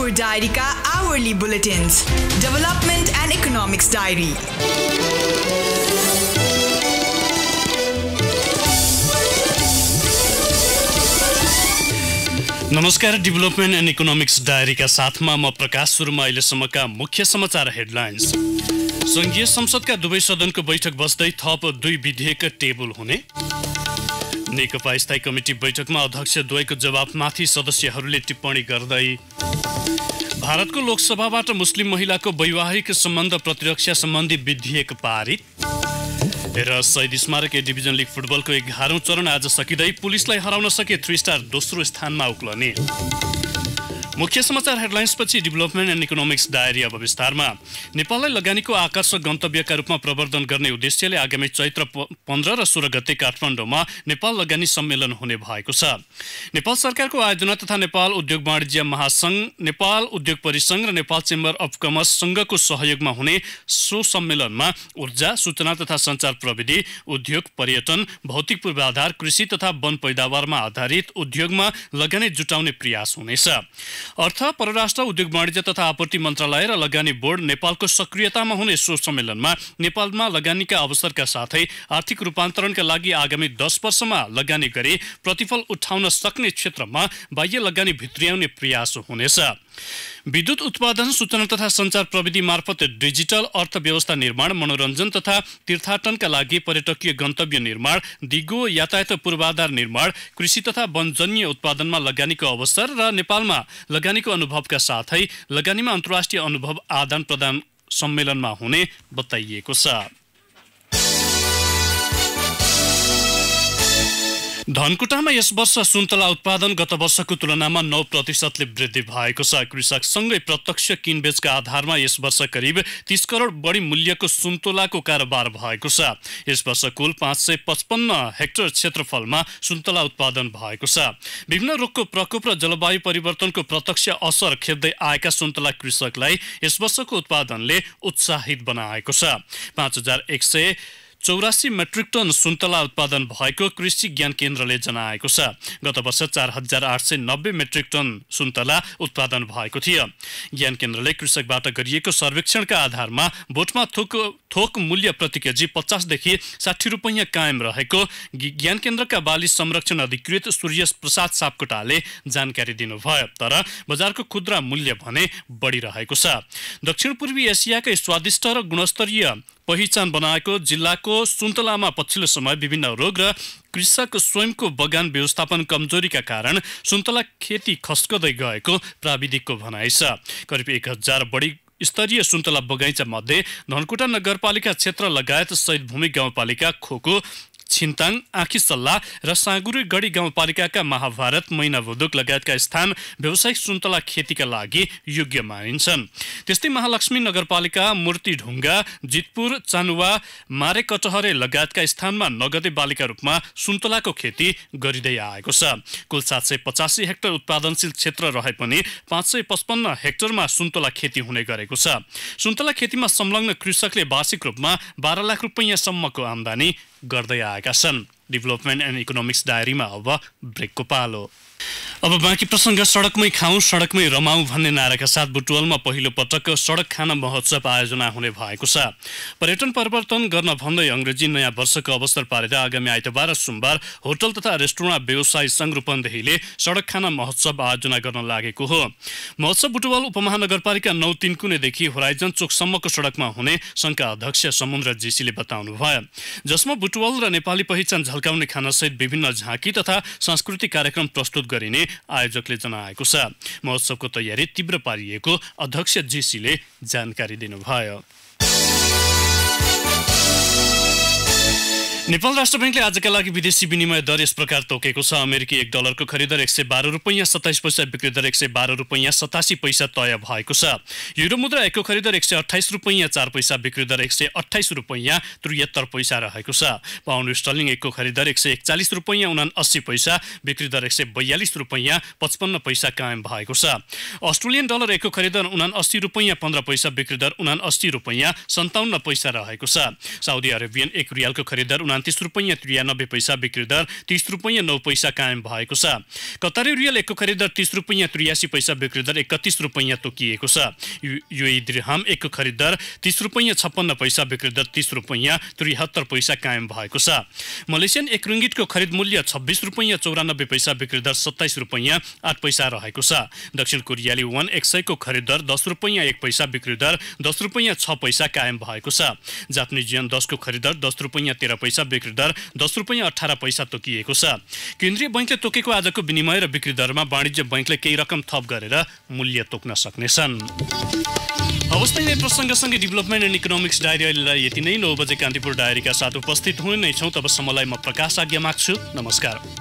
Bharatpur Diary ka hourly bulletins Development and Economics diary नमस्कार development and economics डायरीका साथमा म प्रकाश सुरुमा अहिलेसम्मका मुख्य समाचार हेडलाइन्स सङ्घीय संसदका दुवै सदनको बैठक बस्दै थप दुई विधेयक टेबल हुने नेकपा स्थायी कमिटी बैठकमा अध्यक्ष अध्यक्षद्वयको जवाबमाथि सदस्यहरूले टिप्पणी गर्दै भारतको लोकसभाबाट मुस्लिम महिलाको वैवाहिक सम्बन्ध प्रतिरक्षा सम्बन्धी विधेयक पारित र सैद स्मारक डिभिजन लिग फुटबलको एघारौँ चरण आज सकिँदै पुलिसलाई हराउन सके थ्री स्टार दोस्रो स्थानमा उक्लने मुख्य समाचार हेडलाइन्सपछि डेभलपमेन्ट एन्ड इकोनोमिक्स डायरी अब विस्तारमा नेपाललाई लगानीको आकर्षक गन्तव्यका रूपमा प्रवर्धन गर्ने उद्देश्यले आगामी चैत्र पन्ध्र र सोह्र गते काठमाडौँमा नेपाल लगानी सम्मेलन हुने भएको छ नेपाल सरकारको आयोजना तथा नेपाल उद्योग वाणिज्य महासङ्घ नेपाल उद्योग परिसङ्घ र नेपाल चेम्बर अफ कमर्स सङ्घको सहयोगमा हुने सो सम्मेलनमा ऊर्जा सूचना तथा सञ्चार प्रविधि उद्योग पर्यटन भौतिक पूर्वाधार कृषि तथा वन पैदावारमा आधारित उद्योगमा लगानी जुटाउने प्रयास हुनेछ अर्थ परराष्ट्र उद्योग वाणिज्य तथा आपूर्ति मन्त्रालय र लगानी बोर्ड नेपालको सक्रियतामा हुने सो सम्मेलनमा नेपालमा लगानीका अवसरका साथै आर्थिक रूपान्तरणका लागि आगामी दस वर्षमा लगानी गरी प्रतिफल उठाउन सक्ने क्षेत्रमा बाह्य लगानी भित्रियाउने प्रयास हुनेछ विद्युत उत्पादन सूचना तथा सञ्चार प्रविधि मार्फत डिजिटल अर्थव्यवस्था निर्माण मनोरञ्जन तथा तीर्थाटनका लागि पर्यटकीय गन्तव्य निर्माण दिगो यातायात पूर्वाधार निर्माण कृषि तथा वनजन्य उत्पादनमा लगानीको अवसर र नेपालमा लगानीको अनुभवका साथै लगानीमा अन्तर्राष्ट्रिय अनुभव आदान प्रदान सम्मेलनमा हुने बताइएको छ धनकुटामा यस वर्ष सुन्तला उत्पादन गत वर्षको तुलनामा नौ प्रतिशतले वृद्धि भएको छ कृषकसँगै प्रत्यक्ष किनबेचका आधारमा यस वर्ष करिब तीस करोड बढी मूल्यको सुन्तलाको कारोबार भएको छ यस वर्ष कुल पाँच सय पचपन्न हेक्टर क्षेत्रफलमा सुन्तला उत्पादन भएको छ विभिन्न रोगको प्रकोप र जलवायु परिवर्तनको प्रत्यक्ष असर खेप्दै आएका सुन्तला कृषकलाई यस वर्षको उत्पादनले उत्साहित बनाएको छ पाँच हजार एक सय चौरासी मेट्रिक टन सुन्तला उत्पादन भएको कृषि ज्ञान केन्द्रले जनाएको छ गत वर्ष चार हजार आठ सय नब्बे मेट्रिक टन सुन्तला उत्पादन भएको थियो ज्ञान केन्द्रले कृषकबाट गरिएको सर्वेक्षणका आधारमा बोटमा थोक थोक मूल्य प्रति केजी पचासदेखि साठी रुपैयाँ कायम रहेको ज्ञान केन्द्रका बाली संरक्षण अधिकृत सूर्य प्रसाद सापकोटाले जानकारी दिनुभयो तर बजारको खुद्रा मूल्य भने बढिरहेको छ दक्षिण पूर्वी एसियाकै स्वादिष्ट र गुणस्तरीय पहिचान बनाएको जिल्लाको सुन्तलामा पछिल्लो समय विभिन्न रोग र कृषक स्वयंको बगान व्यवस्थापन कमजोरीका कारण सुन्तला खेती खस्कदै गएको प्राविधिकको भनाइ छ करिब एक हजार बढी स्तरीय सुन्तला बगैँचा मध्ये धनकुटा नगरपालिका क्षेत्र लगायत सहित भूमि गाउँपालिका खोको छिन्ताङ सल्ला र साँगुरी गढी गाउँपालिकाका महाभारत मैना भोदोक लगायतका स्थान व्यावसायिक सुन्तला खेतीका लागि योग्य मानिन्छन् त्यस्तै महालक्ष्मी नगरपालिका मूर्ति ढुङ्गा जितपुर चानुवा मारे कटहरे लगायतका स्थानमा नगदे बालिका रूपमा सुन्तलाको खेती गरिँदै आएको छ कुल सात सय पचासी हेक्टर उत्पादनशील क्षेत्र रहे पनि पाँच सय पचपन्न हेक्टरमा सुन्तला खेती हुने गरेको छ सुन्तला खेतीमा संलग्न कृषकले वार्षिक रूपमा बाह्र लाख रुपियाँसम्मको आमदानी गर्दै आएका छन् डेभलपमेन्ट एन्ड इकोनोमिक्स डायरीमा अब ब्रेकको पालो अब बाँकी प्रसङ्ग सडकमै खाऊ सडकमै रमाऊ भन्ने नाराका साथ बुटवलमा पहिलो पटक सडक खाना महोत्सव आयोजना हुने भएको छ पर्यटन परिवर्तन गर्न भन्दै अङ्ग्रेजी नयाँ वर्षको अवसर पारेर आगामी आइतबार र सोमबार होटल तथा रेस्टुरेन्ट व्यवसाय सङ्घ रूपन्देहीले सडक खाना महोत्सव आयोजना गर्न लागेको हो महोत्सव बुटवल उपमहानगरपालिका नौ तिनकुनेदेखि होराइजन चोकसम्मको सडकमा हुने सङ्घका अध्यक्ष समुद्र जीसीले बताउनुभयो जसमा बुटवल र नेपाली पहिचान झल्काउने खानासहित विभिन्न झाँकी तथा सांस्कृतिक कार्यक्रम प्रस्तुत गरिने आयोजकले जनाएको छ महोत्सवको तयारी तीव्र पारिएको अध्यक्ष जीसीले जानकारी दिनुभयो नेपाल राष्ट्र ब्याङ्कले आजका लागि विदेशी विनिमय दर यस प्रकार तोकेको छ अमेरिकी एक डलरको खरिदर एक सय बाह्र रुपियाँ सत्ताइस पैसा बिक्री दर एक सय बाह्र रुपियाँ सतासी पैसा तय भएको छ युरो मुद्रा एकको खरिदर एक सय अठाइस रुपियाँ चार पैसा बिक्री दर एक सय अठाइस रुपियाँ त्रिहत्तर पैसा रहेको छ पाउन्ड स्टलिङ एकको खरिदर एक सय एकचालिस रुपियाँ उना अस्सी पैसा बिक्री दर एक सय बयालिस रुपियाँ पचपन्न पैसा कायम भएको छ अस्ट्रेलियन डलर एकको खरिदर उना अस्सी रुपियाँ पन्ध्र पैसा बिक्री दर उना अस्सी रुपियाँ सन्ताउन्न पैसा रहेको छ साउदी अरेबियन एक रियालको खरिदर उना तिस रुपियाँ त्रियानब्बे पैसा बिक्री दर तिस रुपियाँ नौ पैसा कायम भएको छ कतारी रियल एकको खरिदर तिस रुपियाँ त्रियासी पैसा बिक्री दर एकतिस रुपियाँ तोकिएको छ युए द्रिहाम एकको खरिदर तिस रुपियाँ छप्पन्न पैसा बिक्री दर तिस रुपियाँ त्रिहत्तर पैसा कायम भएको छ मलेसियन एक रुङ्गिटको खरिद मूल्य छब्बिस रुपियाँ चौरानब्बे पैसा बिक्री दर सत्ताइस रुपियाँ आठ पैसा रहेको छ दक्षिण कोरियाली वान एक सयको खरिद दर दस रुपियाँ एक पैसा बिक्री दर दस रुपियाँ छ पैसा कायम भएको छ जापानिज यन दसको खरिद दर दस रुपियाँ तेह्र पैसा बिक्री दर दस रुपियाँ अठार पैसा तोकिएको छ केन्द्रीय बैङ्कले तोकेको आजको विनिमय र बिक्री दरमा वाणिज्य बैङ्कले केही रकम थप गरेर मूल्य तोक्न सक्नेछन् अवस्था यही प्रसङ्गसँगै डेभलपमेन्ट एन्ड इकोनोमिक्स डायरी अहिलेलाई यति नै नौ बजे कान्तिपुर डायरीका साथ उपस्थित हुने नै छौँ समयलाई म प्रकाश आज्ञा माग्छु नमस्कार